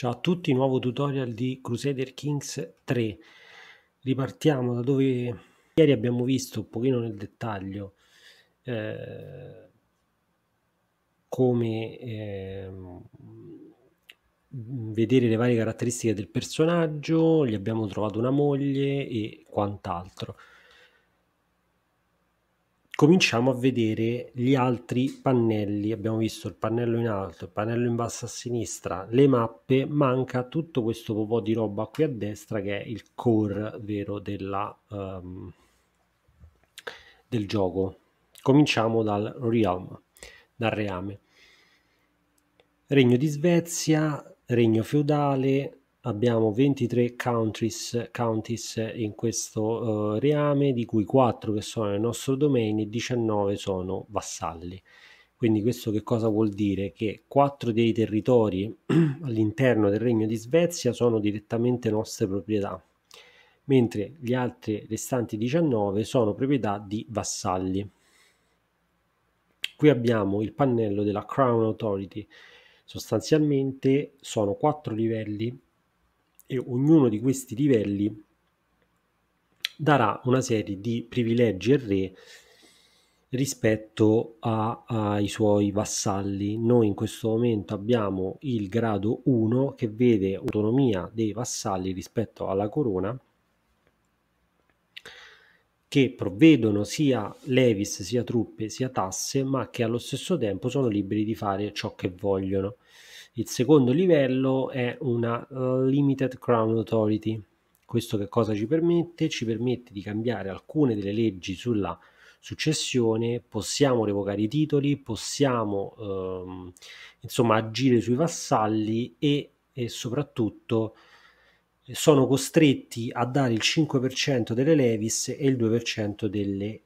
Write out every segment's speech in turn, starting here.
Ciao a tutti, nuovo tutorial di Crusader Kings 3. Ripartiamo da dove ieri abbiamo visto un pochino nel dettaglio eh, come eh, vedere le varie caratteristiche del personaggio, gli abbiamo trovato una moglie e quant'altro cominciamo a vedere gli altri pannelli. Abbiamo visto il pannello in alto, il pannello in basso a sinistra, le mappe, manca tutto questo po' di roba qui a destra che è il core vero della, um, del gioco. Cominciamo dal realm, dal reame. Regno di Svezia, regno feudale, abbiamo 23 countries, counties in questo uh, eh, reame, di cui 4 che sono nel nostro domain e 19 sono vassalli. Quindi questo che cosa vuol dire? Che 4 dei territori all'interno del Regno di Svezia sono direttamente nostre proprietà, mentre gli altri restanti 19 sono proprietà di vassalli. Qui abbiamo il pannello della Crown Authority, sostanzialmente sono quattro livelli e ognuno di questi livelli darà una serie di privilegi al re rispetto a, ai suoi vassalli. Noi in questo momento abbiamo il grado 1 che vede autonomia dei vassalli rispetto alla corona che provvedono sia levis, sia truppe, sia tasse, ma che allo stesso tempo sono liberi di fare ciò che vogliono. Il secondo livello è una Limited Crown Authority. Questo che cosa ci permette? Ci permette di cambiare alcune delle leggi sulla successione, possiamo revocare i titoli, possiamo ehm, insomma agire sui vassalli e, e soprattutto eh, sono costretti a dare il 5% delle levis e il 2% delle,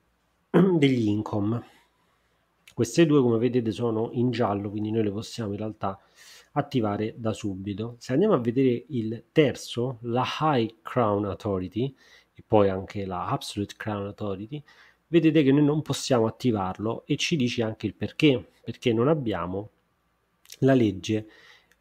degli income. Queste due, come vedete, sono in giallo, quindi noi le possiamo in realtà attivare da subito. Se andiamo a vedere il terzo, la High Crown Authority e poi anche la Absolute Crown Authority, vedete che noi non possiamo attivarlo e ci dice anche il perché, perché non abbiamo la legge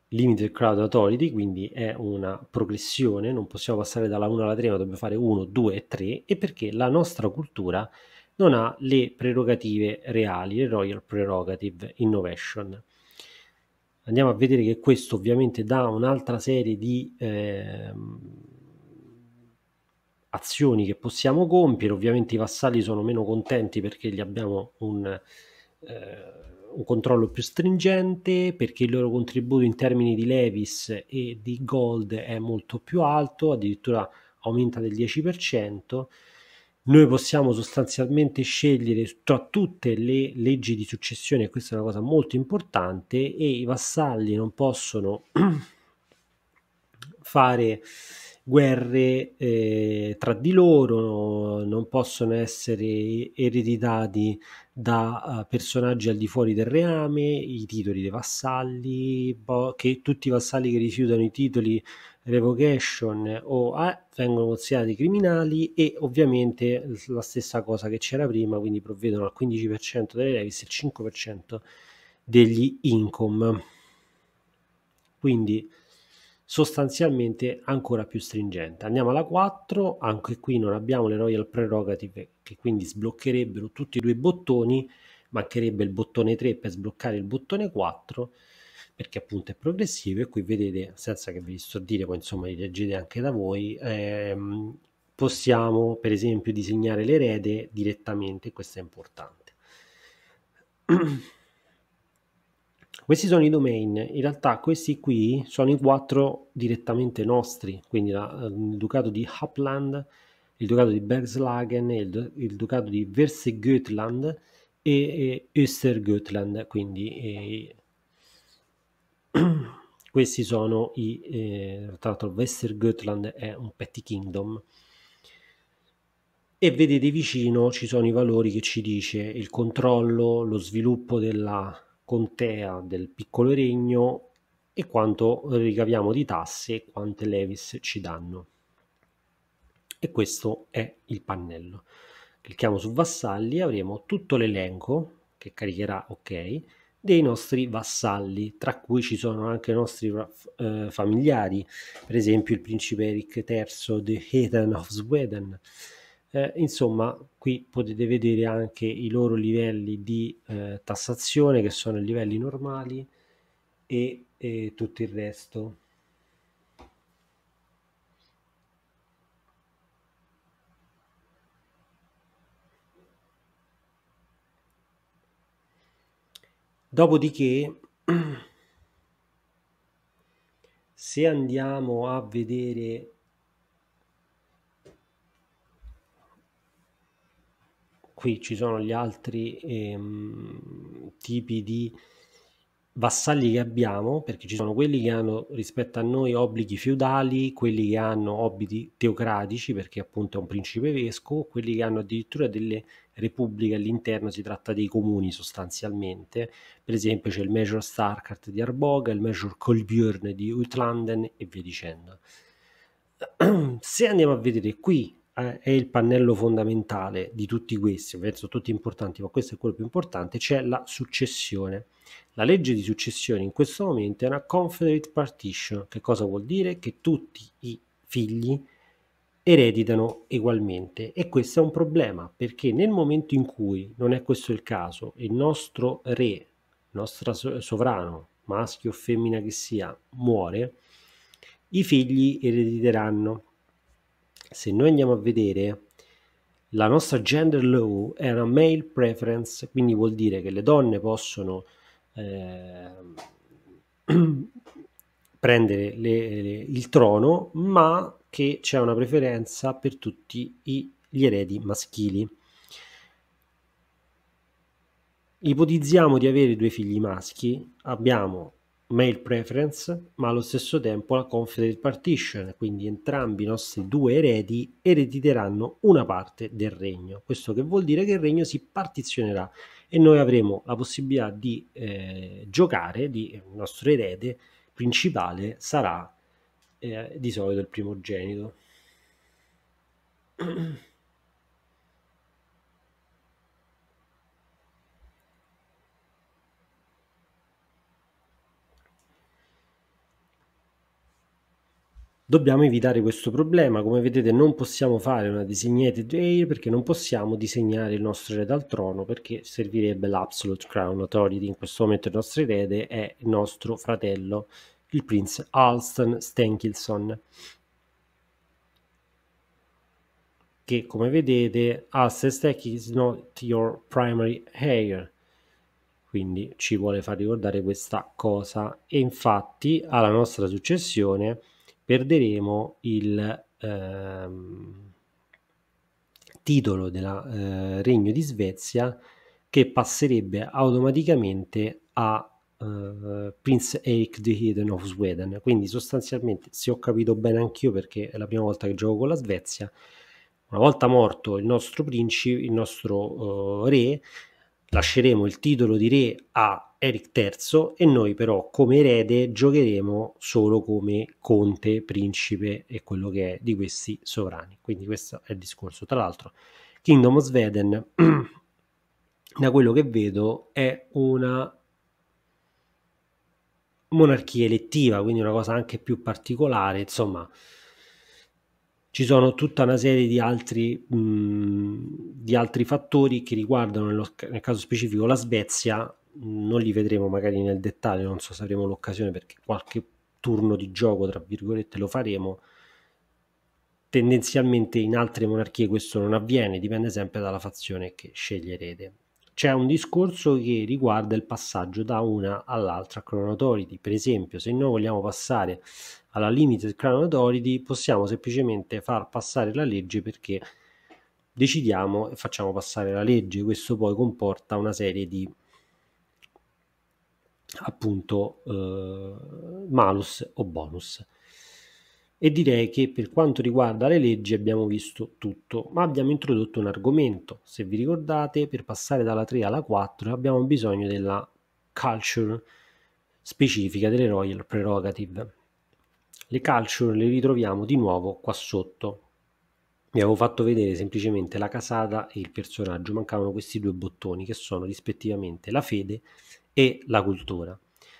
Limited Crowd Authority, quindi è una progressione, non possiamo passare dalla 1 alla 3, ma dobbiamo fare 1, 2 e 3, e perché la nostra cultura non ha le prerogative reali, le Royal Prerogative Innovation andiamo a vedere che questo ovviamente dà un'altra serie di eh, azioni che possiamo compiere, ovviamente i vassalli sono meno contenti perché gli abbiamo un, eh, un controllo più stringente, perché il loro contributo in termini di Levis e di Gold è molto più alto, addirittura aumenta del 10%, noi possiamo sostanzialmente scegliere tra tutte le leggi di successione, questa è una cosa molto importante, e i vassalli non possono fare guerre eh, tra di loro, non possono essere ereditati da uh, personaggi al di fuori del reame, i titoli dei vassalli, bo- che tutti i vassalli che rifiutano i titoli revocation o A ah, vengono considerati criminali e ovviamente la stessa cosa che c'era prima, quindi provvedono al 15% delle levis e il 5% degli income. Quindi sostanzialmente ancora più stringente. Andiamo alla 4, anche qui non abbiamo le royal prerogative che quindi sbloccherebbero tutti e due i bottoni, mancherebbe il bottone 3 per sbloccare il bottone 4 perché appunto è progressivo e qui vedete, senza che vi sto a dire, poi insomma li leggete anche da voi, ehm, possiamo per esempio disegnare l'erede direttamente, questo è importante. Questi sono i domain, in realtà questi qui sono i quattro direttamente nostri, quindi la, il ducato di Hapland, il ducato di Bergslagen, il, il ducato di Versegötland e, e Östergötland, quindi e, eh, Questi sono i, eh, tra l'altro Westergötland è un petty kingdom e vedete vicino ci sono i valori che ci dice il controllo, lo sviluppo della contea del piccolo regno e quanto ricaviamo di tasse e quante levis ci danno. E questo è il pannello. Clicchiamo su vassalli avremo tutto l'elenco che caricherà ok dei nostri vassalli, tra cui ci sono anche i nostri eh, familiari, per esempio il principe Eric III di Heathen of Sweden. Eh, insomma, qui potete vedere anche i loro livelli di eh, tassazione, che sono i livelli normali, e, e tutto il resto. Dopodiché, se andiamo a vedere qui ci sono gli altri ehm, tipi di vassalli che abbiamo, perché ci sono quelli che hanno rispetto a noi obblighi feudali, quelli che hanno obblighi teocratici, perché appunto è un principe vescovo, quelli che hanno addirittura delle repubbliche all'interno, si tratta dei comuni sostanzialmente, per esempio c'è il Major Starkart di Arboga, il Major Colbjörn di Utlanden e via dicendo. Se andiamo a vedere qui eh, è il pannello fondamentale di tutti questi, penso tutti importanti, ma questo è quello più importante, c'è la successione. La legge di successione in questo momento è una confederate partition, che cosa vuol dire? Che tutti i figli ereditano ugualmente e questo è un problema perché nel momento in cui, non è questo il caso, il nostro re, il nostro sovrano, maschio o femmina che sia, muore, i figli erediteranno se noi andiamo a vedere la nostra gender law è una male preference, quindi vuol dire che le donne possono eh, prendere le, le, il trono, ma che c'è una preferenza per tutti i, gli eredi maschili. Ipotizziamo di avere due figli maschi, abbiamo mail preference, ma allo stesso tempo la confident partition, quindi entrambi i nostri due eredi erediteranno una parte del regno. Questo che vuol dire che il regno si partizionerà e noi avremo la possibilità di eh, giocare, di, il nostro erede principale sarà eh, di solito il primogenito. Dobbiamo evitare questo problema, come vedete non possiamo fare una designated air perché non possiamo disegnare il nostro erede al trono perché servirebbe l'Absolute Crown Authority, in questo momento il nostro erede è il nostro fratello, il Prince Alston Stenkilson, che come vedete Alston Stenkilson is not your primary heir, quindi ci vuole far ricordare questa cosa e infatti alla nostra successione perderemo il ehm, titolo del eh, Regno di Svezia che passerebbe automaticamente a eh, Prince Eric the Hidden of Sweden. Quindi sostanzialmente, se ho capito bene anch'io, perché è la prima volta che gioco con la Svezia, una volta morto il nostro principe, il nostro eh, re, lasceremo il titolo di re a Eric III e noi però come erede giocheremo solo come conte, principe e quello che è di questi sovrani. Quindi questo è il discorso. Tra l'altro Kingdom of Sweden, da quello che vedo, è una monarchia elettiva, quindi una cosa anche più particolare, insomma ci sono tutta una serie di altri, mh, di altri fattori che riguardano, nello, nel caso specifico, la Svezia, non li vedremo magari nel dettaglio, non so se avremo l'occasione perché qualche turno di gioco, tra virgolette, lo faremo. Tendenzialmente in altre monarchie questo non avviene, dipende sempre dalla fazione che sceglierete. C'è un discorso che riguarda il passaggio da una all'altra Crown Authority. Per esempio, se noi vogliamo passare alla Limited Crown Authority, possiamo semplicemente far passare la legge perché decidiamo e facciamo passare la legge. Questo poi comporta una serie di appunto eh, malus o bonus. E direi che per quanto riguarda le leggi abbiamo visto tutto, ma abbiamo introdotto un argomento. Se vi ricordate, per passare dalla 3 alla 4 abbiamo bisogno della culture specifica delle Royal Prerogative. Le culture le ritroviamo di nuovo qua sotto. Vi avevo fatto vedere semplicemente la casata e il personaggio, mancavano questi due bottoni che sono rispettivamente la fede e la cultura.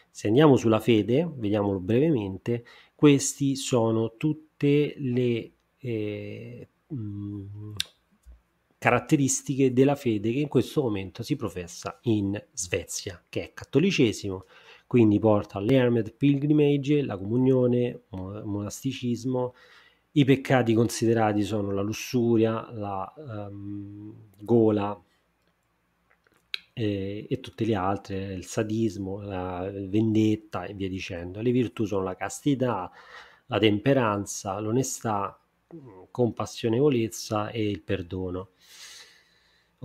Se andiamo sulla fede, vediamolo brevemente, queste sono tutte le eh, mh, mm, caratteristiche della fede che in questo momento si professa in Svezia, che è cattolicesimo, quindi porta l'Hermed Pilgrimage, la comunione, monasticismo, i peccati considerati sono la lussuria, la um, gola, eh, e tutte le altre, il sadismo, la vendetta e via dicendo. Le virtù sono la castità, la temperanza, l'onestà, mm, compassionevolezza e il perdono.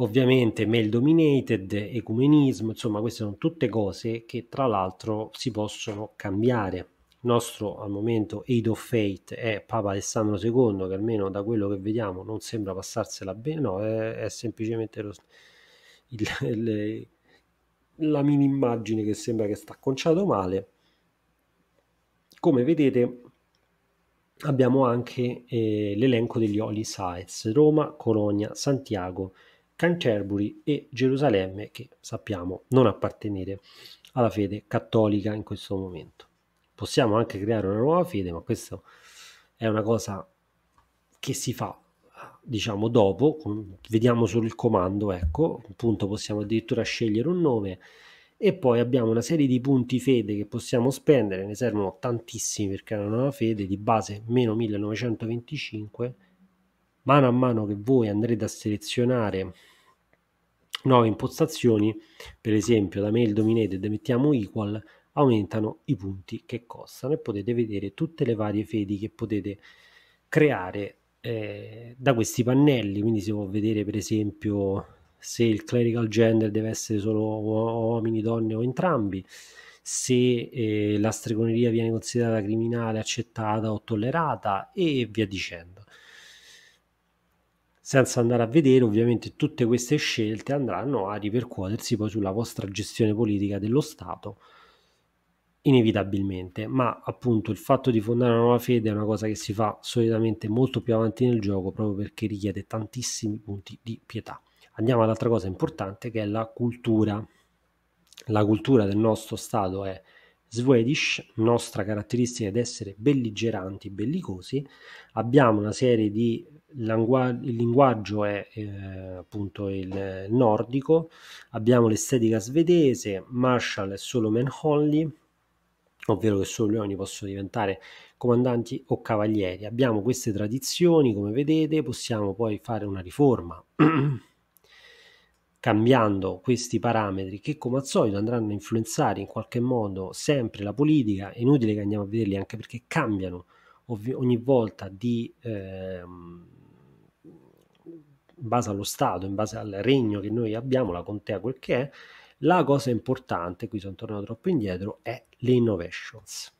Ovviamente male dominated, ecumenismo, insomma queste sono tutte cose che tra l'altro si possono cambiare. Il nostro al momento aid of fate è Papa Alessandro II che almeno da quello che vediamo non sembra passarsela bene, no, è, è semplicemente lo stesso il, le, la mini immagine che sembra che sta acconciato male come vedete abbiamo anche eh, l'elenco degli oli Saez Roma, Colonia, Santiago, Canterbury e Gerusalemme che sappiamo non appartenere alla fede cattolica in questo momento possiamo anche creare una nuova fede ma questa è una cosa che si fa diciamo dopo, vediamo solo il comando, ecco, appunto possiamo addirittura scegliere un nome e poi abbiamo una serie di punti fede che possiamo spendere, ne servono tantissimi perché è una nuova fede di base meno 1925, mano a mano che voi andrete a selezionare nuove impostazioni, per esempio da mail dominated mettiamo equal, aumentano i punti che costano e potete vedere tutte le varie fedi che potete creare eh, da questi pannelli, quindi si può vedere per esempio se il clerical gender deve essere solo uomini, donne o entrambi, se eh, la stregoneria viene considerata criminale, accettata o tollerata e via dicendo. Senza andare a vedere ovviamente tutte queste scelte andranno a ripercuotersi poi sulla vostra gestione politica dello Stato inevitabilmente, ma appunto il fatto di fondare una nuova fede è una cosa che si fa solitamente molto più avanti nel gioco proprio perché richiede tantissimi punti di pietà. Andiamo all'altra cosa importante che è la cultura. La cultura del nostro Stato è Swedish, nostra caratteristica di essere belligeranti, bellicosi, abbiamo una serie di langua- il linguaggio è eh, appunto il nordico, abbiamo l'estetica svedese, Marshall è solo Holly, ovvero che solo gli uomini possono diventare comandanti o cavalieri. Abbiamo queste tradizioni, come vedete, possiamo poi fare una riforma cambiando questi parametri che come al solito andranno a influenzare in qualche modo sempre la politica, è inutile che andiamo a vederli anche perché cambiano ovvi- ogni volta di... Ehm, in base allo Stato, in base al regno che noi abbiamo, la contea quel che è, la cosa importante, qui sono tornato troppo indietro, è le innovations.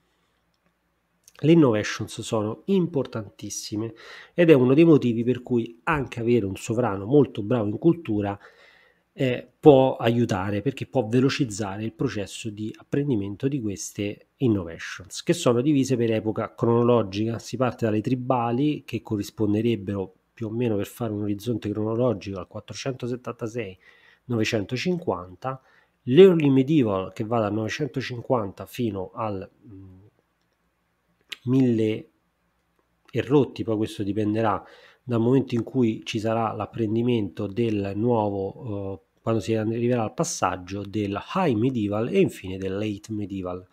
Le innovations sono importantissime ed è uno dei motivi per cui anche avere un sovrano molto bravo in cultura eh, può aiutare perché può velocizzare il processo di apprendimento di queste innovations che sono divise per epoca cronologica. Si parte dalle tribali che corrisponderebbero più o meno per fare un orizzonte cronologico al 476 950, l'early medieval che va dal 950 fino al 1000 mm, e rotti, poi questo dipenderà dal momento in cui ci sarà l'apprendimento del nuovo, eh, quando si arriverà al passaggio del high medieval e infine del late medieval,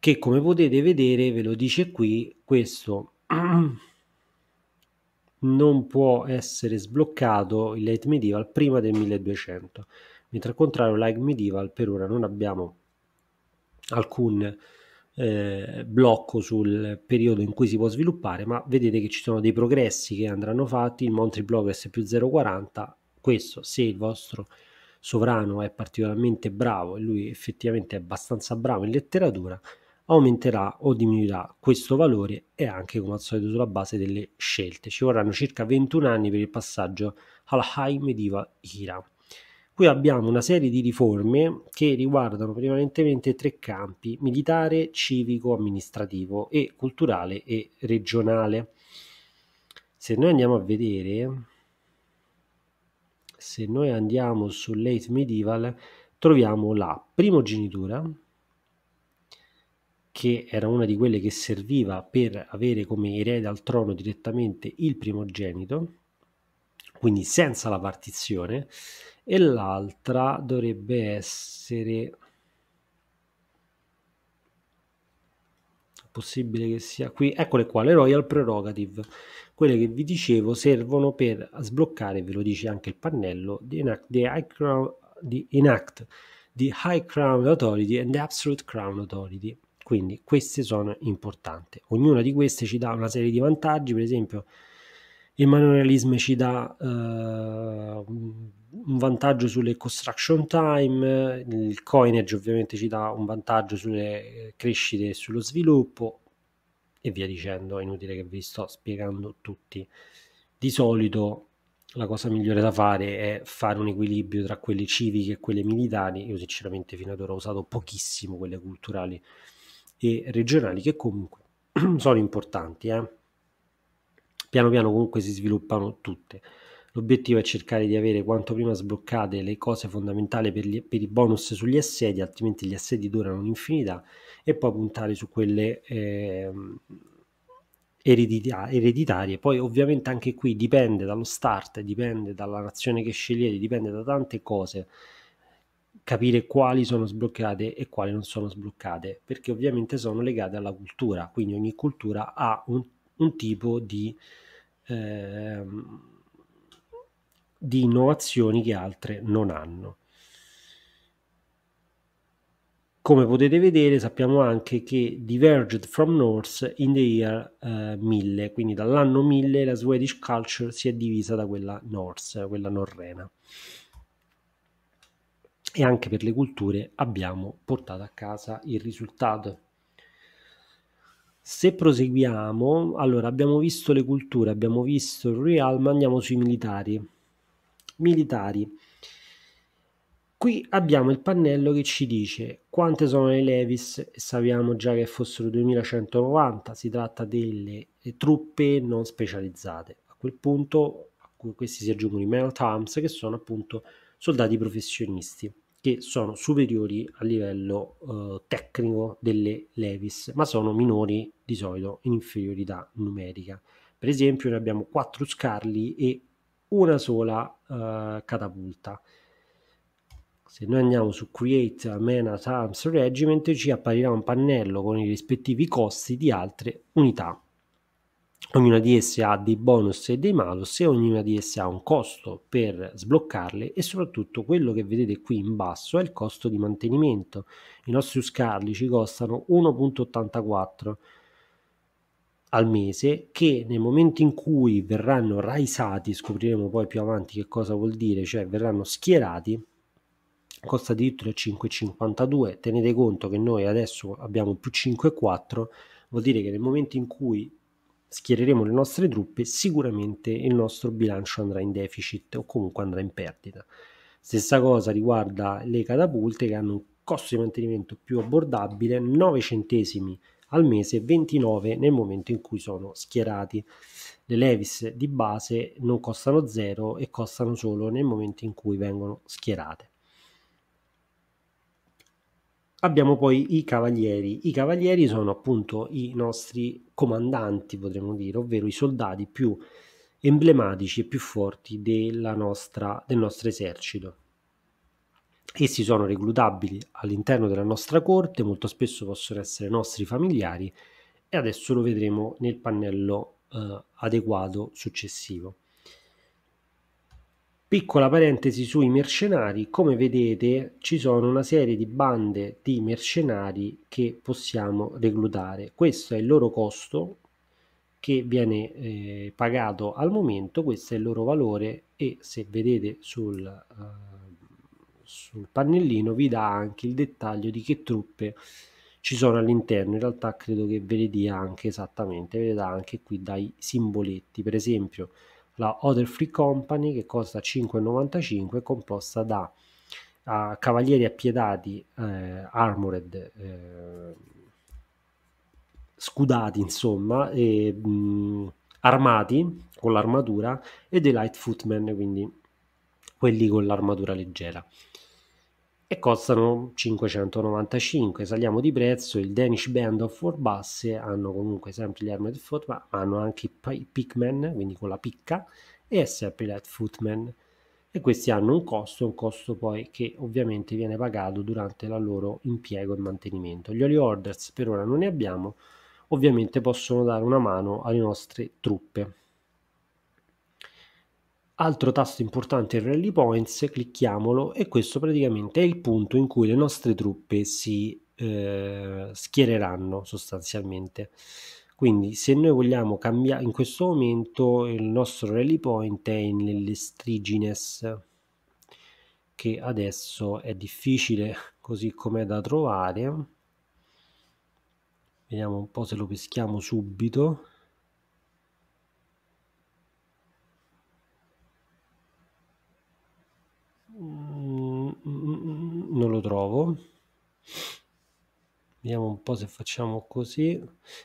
che come potete vedere, ve lo dice qui, questo non può essere sbloccato il late medieval prima del 1200, mentre al contrario Light medieval per ora non abbiamo alcun eh, blocco sul periodo in cui si può sviluppare, ma vedete che ci sono dei progressi che andranno fatti, il Monty Progress più 0,40, questo se il vostro sovrano è particolarmente bravo e lui effettivamente è abbastanza bravo in letteratura, aumenterà o diminuirà questo valore e anche come al solito sulla base delle scelte. Ci vorranno circa 21 anni per il passaggio alla High Medieval Era. Qui abbiamo una serie di riforme che riguardano prevalentemente tre campi, militare, civico, amministrativo e culturale e regionale. Se noi andiamo a vedere, se noi andiamo sull'Ate Medieval, troviamo la primogenitura, che era una di quelle che serviva per avere come erede al trono direttamente il primogenito, quindi senza la partizione, e l'altra dovrebbe essere possibile che sia qui, eccole qua, le Royal Prerogative, quelle che vi dicevo servono per sbloccare, ve lo dice anche il pannello, the enact, di high crown, the enact, the high crown authority and the absolute crown authority. Quindi queste sono importanti. Ognuna di queste ci dà una serie di vantaggi, per esempio il manualismo ci dà eh, un vantaggio sulle construction time, il coinage ovviamente ci dà un vantaggio sulle crescite e sullo sviluppo e via dicendo, è inutile che vi sto spiegando tutti. Di solito la cosa migliore da fare è fare un equilibrio tra quelle civiche e quelle militari. Io sinceramente fino ad ora ho usato pochissimo quelle culturali e regionali che comunque sono importanti. Eh? Piano piano comunque si sviluppano tutte. L'obiettivo è cercare di avere quanto prima sbloccate le cose fondamentali per, gli, per i bonus sugli assedi, altrimenti gli assedi durano un'infinità, e poi puntare su quelle eh, eredita- ereditarie. Poi ovviamente anche qui dipende dallo start, dipende dalla nazione che scegliete, dipende da tante cose capire quali sono sbloccate e quali non sono sbloccate, perché ovviamente sono legate alla cultura, quindi ogni cultura ha un, un tipo di, eh, di innovazioni che altre non hanno. Come potete vedere sappiamo anche che diverged from North in the year uh, eh, 1000, quindi dall'anno 1000 la Swedish culture si è divisa da quella North, quella norrena e anche per le culture abbiamo portato a casa il risultato. Se proseguiamo, allora abbiamo visto le culture, abbiamo visto il real, ma andiamo sui militari. Militari. Qui abbiamo il pannello che ci dice quante sono le Levis, sappiamo già che fossero 2190, si tratta delle eh, truppe non specializzate. A quel punto a questi si aggiungono i Men at arms che sono appunto soldati professionisti che sono superiori a livello eh, tecnico delle Levis, ma sono minori di solito in inferiorità numerica. Per esempio, noi abbiamo quattro scarli e una sola eh, catapulta. Se noi andiamo su Create Amena Arms Regiment ci apparirà un pannello con i rispettivi costi di altre unità Ognuna di esse ha dei bonus e dei malus e ognuna di esse ha un costo per sbloccarle e soprattutto quello che vedete qui in basso è il costo di mantenimento. I nostri Uscarli ci costano 1.84 al mese che nel momento in cui verranno raisati, scopriremo poi più avanti che cosa vuol dire, cioè verranno schierati, costa addirittura 5,52. Tenete conto che noi adesso abbiamo più 5,4, vuol dire che nel momento in cui schiereremo le nostre truppe, sicuramente il nostro bilancio andrà in deficit o comunque andrà in perdita. Stessa cosa riguarda le catapulte che hanno un costo di mantenimento più abbordabile, 9 centesimi al mese, 29 nel momento in cui sono schierati. Le Levis di base non costano zero e costano solo nel momento in cui vengono schierate abbiamo poi i cavalieri. I cavalieri sono appunto i nostri comandanti, potremmo dire, ovvero i soldati più emblematici e più forti nostra, del nostro esercito. Essi sono reclutabili all'interno della nostra corte, molto spesso possono essere nostri familiari e adesso lo vedremo nel pannello eh, adeguato successivo. Piccola parentesi sui mercenari, come vedete ci sono una serie di bande di mercenari che possiamo reclutare. Questo è il loro costo che viene eh, pagato al momento, questo è il loro valore e se vedete sul, uh, sul pannellino vi dà anche il dettaglio di che truppe ci sono all'interno. In realtà credo che ve le dia anche esattamente, ve le dà anche qui dai simboletti, per esempio la Other Free Company che costa 5,95 composta da uh, Cavalieri Appiedati eh, Armored eh, scudati insomma e, mh, mm, armati con l'armatura e dei Light Footmen quindi quelli con l'armatura leggera e costano 595. Saliamo di prezzo, il Danish Band of Forbasse hanno comunque sempre gli Armored Foot, ma hanno anche i Pikmin, quindi con la picca, e sempre Light Footman. E questi hanno un costo, un costo poi che ovviamente viene pagato durante il loro impiego e mantenimento. Gli early orders per ora non ne abbiamo, ovviamente possono dare una mano alle nostre truppe. Altro tasto importante è il rally points, clicchiamolo e questo praticamente è il punto in cui le nostre truppe si eh, schiereranno sostanzialmente. Quindi se noi vogliamo cambiare in questo momento il nostro rally point è nelle strigines che adesso è difficile così com'è da trovare. Vediamo un po' se lo peschiamo subito. non lo trovo vediamo un po' se facciamo così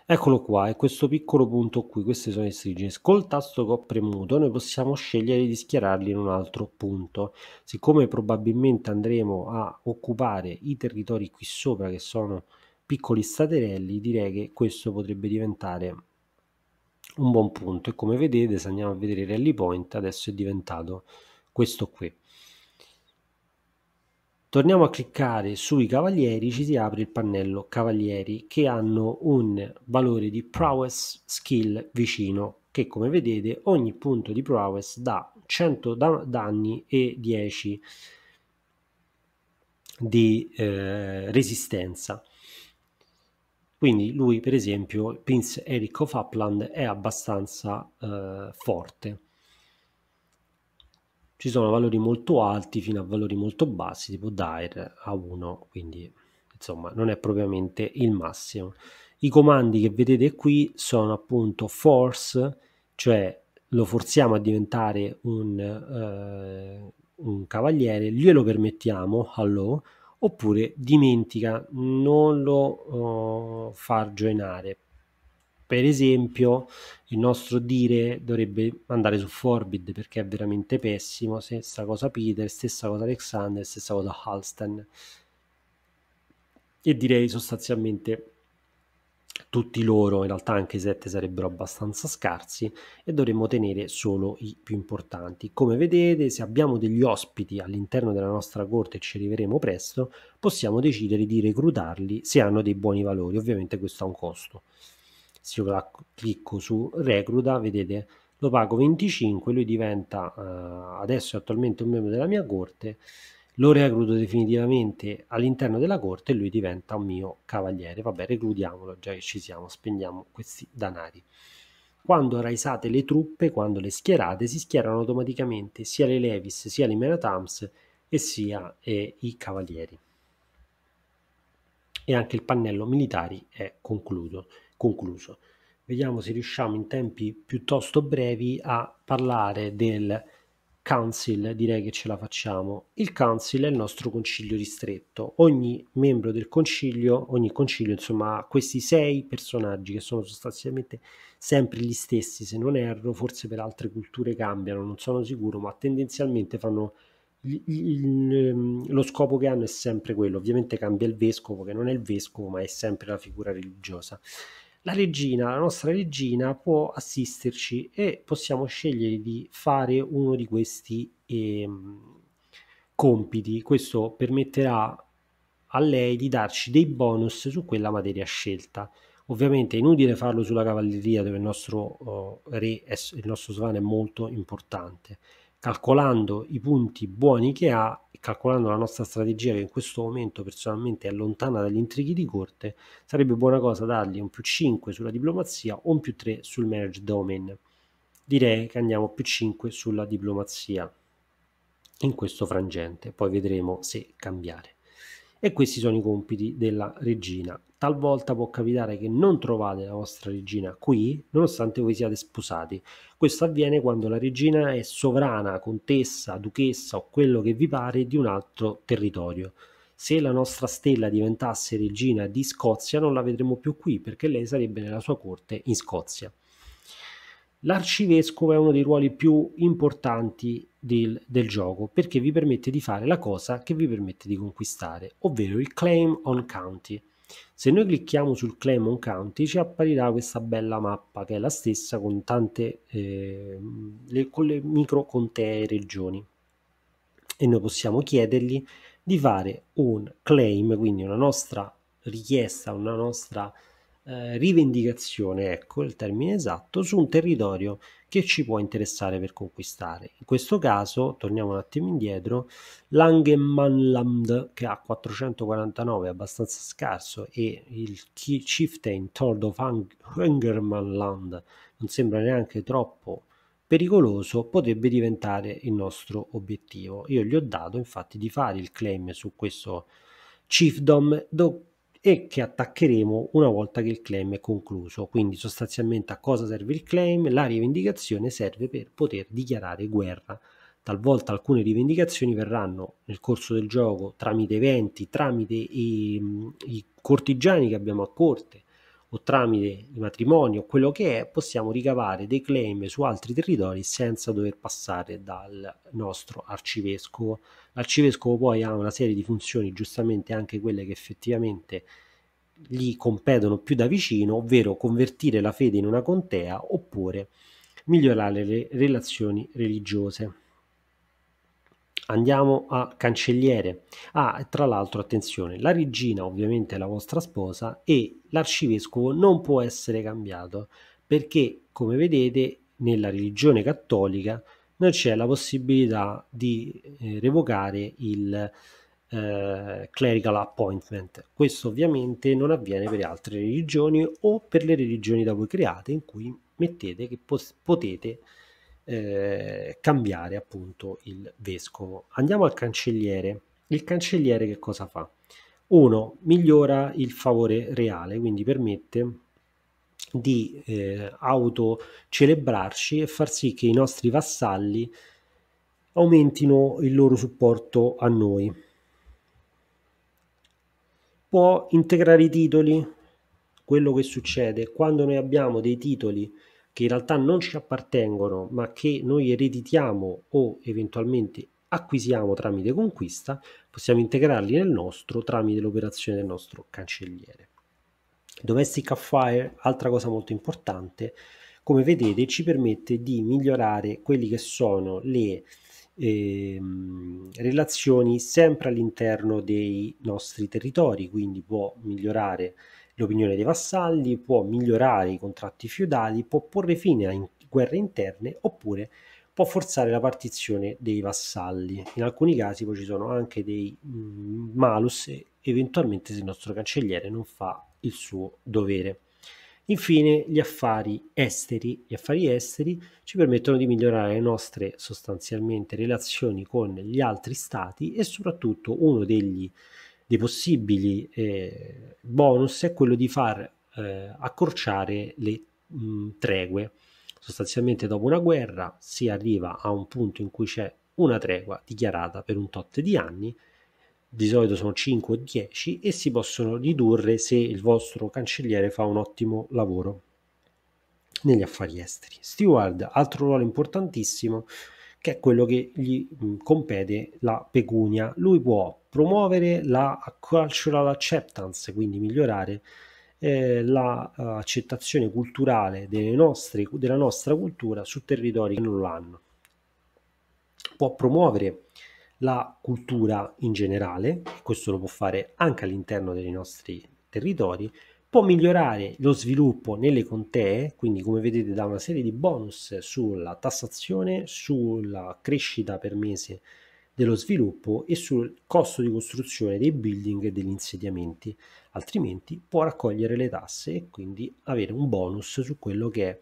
eccolo qua è questo piccolo punto qui queste sono le origini col tasto che ho premuto noi possiamo scegliere di schierarli in un altro punto siccome probabilmente andremo a occupare i territori qui sopra che sono piccoli staterelli direi che questo potrebbe diventare un buon punto e come vedete se andiamo a vedere rally point adesso è diventato questo qui torniamo a cliccare sui cavalieri, ci si apre il pannello cavalieri che hanno un valore di prowess skill vicino che come vedete ogni punto di prowess dà 100 da- danni e 10 di eh, resistenza. Quindi lui, per esempio, Prince Eric of Upland è abbastanza eh, forte ci sono valori molto alti fino a valori molto bassi, tipo dire a 1, quindi insomma non è propriamente il massimo. I comandi che vedete qui sono appunto force, cioè lo forziamo a diventare un, eh, un cavaliere, glielo permettiamo, hello, oppure dimentica, non lo oh, far joinare per esempio il nostro dire dovrebbe andare su Forbid perché è veramente pessimo, stessa cosa Peter, stessa cosa Alexander, stessa cosa Halsten e direi sostanzialmente tutti loro, in realtà anche i sette sarebbero abbastanza scarsi e dovremmo tenere solo i più importanti. Come vedete, se abbiamo degli ospiti all'interno della nostra corte e ci arriveremo presto, possiamo decidere di reclutarli se hanno dei buoni valori, ovviamente questo ha un costo se io clicco su recluta vedete lo pago 25 lui diventa eh, adesso attualmente un membro della mia corte lo recluto definitivamente all'interno della corte e lui diventa un mio cavaliere vabbè reclutiamolo già che ci siamo spendiamo questi danari quando raisate le truppe quando le schierate si schierano automaticamente sia le levis sia le meratams e sia eh, i cavalieri e anche il pannello militari è concluso concluso. Vediamo se riusciamo in tempi piuttosto brevi a parlare del council, direi che ce la facciamo. Il council è il nostro consiglio ristretto. Ogni membro del consiglio, ogni consiglio, insomma, ha questi sei personaggi che sono sostanzialmente sempre gli stessi, se non erro, forse per altre culture cambiano, non sono sicuro, ma tendenzialmente fanno il, il, ehm, lo scopo che hanno è sempre quello, ovviamente cambia il vescovo che non è il vescovo ma è sempre la figura religiosa la regina, la nostra regina può assisterci e possiamo scegliere di fare uno di questi eh, compiti. Questo permetterà a lei di darci dei bonus su quella materia scelta. Ovviamente è inutile farlo sulla cavalleria dove il nostro, uh, re, è, il nostro svan è molto importante calcolando i punti buoni che ha e calcolando la nostra strategia che in questo momento personalmente è lontana dagli intrighi di corte, sarebbe buona cosa dargli un più 5 sulla diplomazia o un più 3 sul manage domain. Direi che andiamo più 5 sulla diplomazia in questo frangente, poi vedremo se cambiare. E questi sono i compiti della regina Talvolta può capitare che non trovate la vostra regina qui, nonostante voi siate sposati. Questo avviene quando la regina è sovrana, contessa, duchessa o quello che vi pare di un altro territorio. Se la nostra stella diventasse regina di Scozia non la vedremo più qui perché lei sarebbe nella sua corte in Scozia. L'arcivescovo è uno dei ruoli più importanti del, del, gioco perché vi permette di fare la cosa che vi permette di conquistare, ovvero il claim on county. Se noi clicchiamo sul Clemon County ci apparirà questa bella mappa che è la stessa con tante eh, le, con le micro contee e regioni e noi possiamo chiedergli di fare un claim, quindi una nostra richiesta, una nostra eh, rivendicazione, ecco il termine esatto, su un territorio che ci può interessare per conquistare. In questo caso, torniamo un attimo indietro, Langemanland che ha 449 è abbastanza scarso e il chieftain Thord of Hungermanland non sembra neanche troppo pericoloso potrebbe diventare il nostro obiettivo. Io gli ho dato infatti di fare il claim su questo chiefdom do e che attaccheremo una volta che il claim è concluso. Quindi sostanzialmente a cosa serve il claim? La rivendicazione serve per poter dichiarare guerra. Talvolta alcune rivendicazioni verranno nel corso del gioco tramite eventi, tramite i, ehm, i cortigiani che abbiamo a corte, o tramite i matrimoni o quello che è, possiamo ricavare dei claim su altri territori senza dover passare dal nostro arcivescovo. L'arcivescovo poi ha una serie di funzioni, giustamente anche quelle che effettivamente gli competono più da vicino, ovvero convertire la fede in una contea oppure migliorare le relazioni religiose. Andiamo a cancelliere. Ah, tra l'altro, attenzione, la regina ovviamente è la vostra sposa e l'arcivescovo non può essere cambiato perché, come vedete, nella religione cattolica non c'è la possibilità di eh, revocare il eh, clerical appointment. Questo ovviamente non avviene per altre religioni o per le religioni da voi create in cui mettete che potete eh, cambiare appunto il vescovo. Andiamo al cancelliere. Il cancelliere che cosa fa? Uno, migliora il favore reale, quindi permette di eh, autocelebrarci e far sì che i nostri vassalli aumentino il loro supporto a noi. Può integrare i titoli, quello che succede quando noi abbiamo dei titoli che in realtà non ci appartengono ma che noi ereditiamo o eventualmente acquisiamo tramite conquista, possiamo integrarli nel nostro tramite l'operazione del nostro cancelliere. Domestic Affair, altra cosa molto importante, come vedete ci permette di migliorare quelle che sono le eh, relazioni sempre all'interno dei nostri territori, quindi può migliorare l'opinione dei vassalli, può migliorare i contratti feudali, può porre fine a in- guerre interne oppure può forzare la partizione dei vassalli. In alcuni casi poi ci sono anche dei mh, malus eventualmente se il nostro cancelliere non fa il suo dovere. Infine, gli affari esteri. Gli affari esteri ci permettono di migliorare le nostre sostanzialmente relazioni con gli altri stati e soprattutto uno degli dei possibili eh, bonus è quello di far eh, accorciare le mh, mm, tregue. Sostanzialmente dopo una guerra si arriva a un punto in cui c'è una tregua dichiarata per un tot di anni, di solito sono 5 o 10 e si possono ridurre se il vostro cancelliere fa un ottimo lavoro negli affari esteri. Steward, altro ruolo importantissimo, che è quello che gli mm, compete la pecunia. Lui può promuovere la cultural acceptance, quindi migliorare eh, l'accettazione la, uh, culturale nostre, della nostra cultura su territori che non lo Può promuovere la cultura in generale, questo lo può fare anche all'interno dei nostri territori, può migliorare lo sviluppo nelle contee, quindi come vedete da una serie di bonus sulla tassazione, sulla crescita per mese dello sviluppo e sul costo di costruzione dei building e degli insediamenti, altrimenti può raccogliere le tasse e quindi avere un bonus su quello che è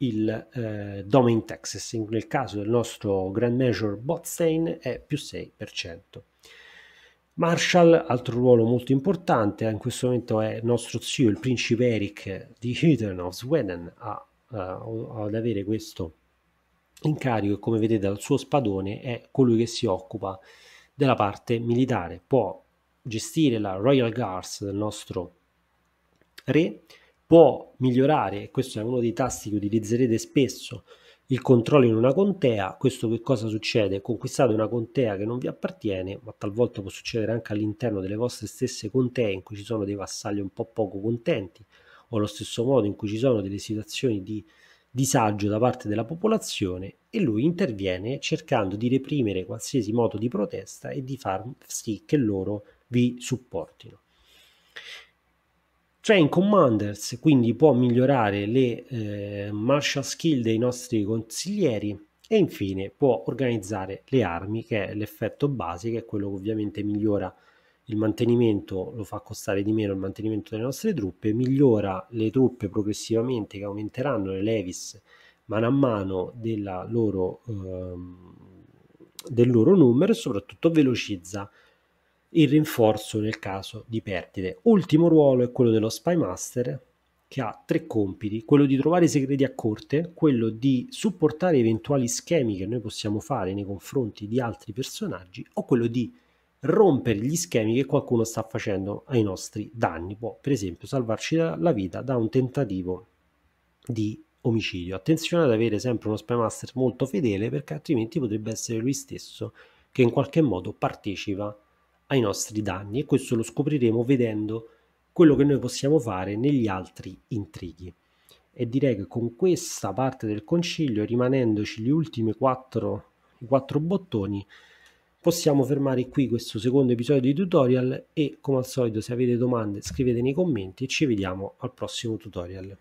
il eh, domain taxes, nel caso del nostro Grand Measure Botstein è più 6%. Marshall, altro ruolo molto importante, in questo momento è nostro zio, il principe Eric di Hüten of Sweden, eh, ad avere questo L'incarico, come vedete dal suo spadone, è colui che si occupa della parte militare. Può gestire la Royal Guards del nostro re, può migliorare, questo è uno dei tasti che utilizzerete spesso, il controllo in una contea, questo che cosa succede? Conquistate una contea che non vi appartiene, ma talvolta può succedere anche all'interno delle vostre stesse contee in cui ci sono dei vassalli un po' poco contenti, o allo stesso modo in cui ci sono delle situazioni di disagio da parte della popolazione e lui interviene cercando di reprimere qualsiasi modo di protesta e di far sì che loro vi supportino. Train Commanders quindi può migliorare le eh, martial skill dei nostri consiglieri e infine può organizzare le armi che è l'effetto base che è quello che ovviamente migliora il mantenimento lo fa costare di meno il mantenimento delle nostre truppe, migliora le truppe progressivamente che aumenteranno le levis mano a mano loro, ehm, del loro numero e soprattutto velocizza il rinforzo nel caso di perdite. Ultimo ruolo è quello dello Spy Master che ha tre compiti, quello di trovare i segreti a corte, quello di supportare eventuali schemi che noi possiamo fare nei confronti di altri personaggi o quello di rompere gli schemi che qualcuno sta facendo ai nostri danni. Può, per esempio, salvarci la vita da un tentativo di omicidio. Attenzione ad avere sempre uno spymaster molto fedele perché altrimenti potrebbe essere lui stesso che in qualche modo partecipa ai nostri danni e questo lo scopriremo vedendo quello che noi possiamo fare negli altri intrighi. E direi che con questa parte del concilio, rimanendoci gli ultimi quattro, i quattro bottoni, possiamo fermare qui questo secondo episodio di tutorial e come al solito se avete domande scrivete nei commenti e ci vediamo al prossimo tutorial.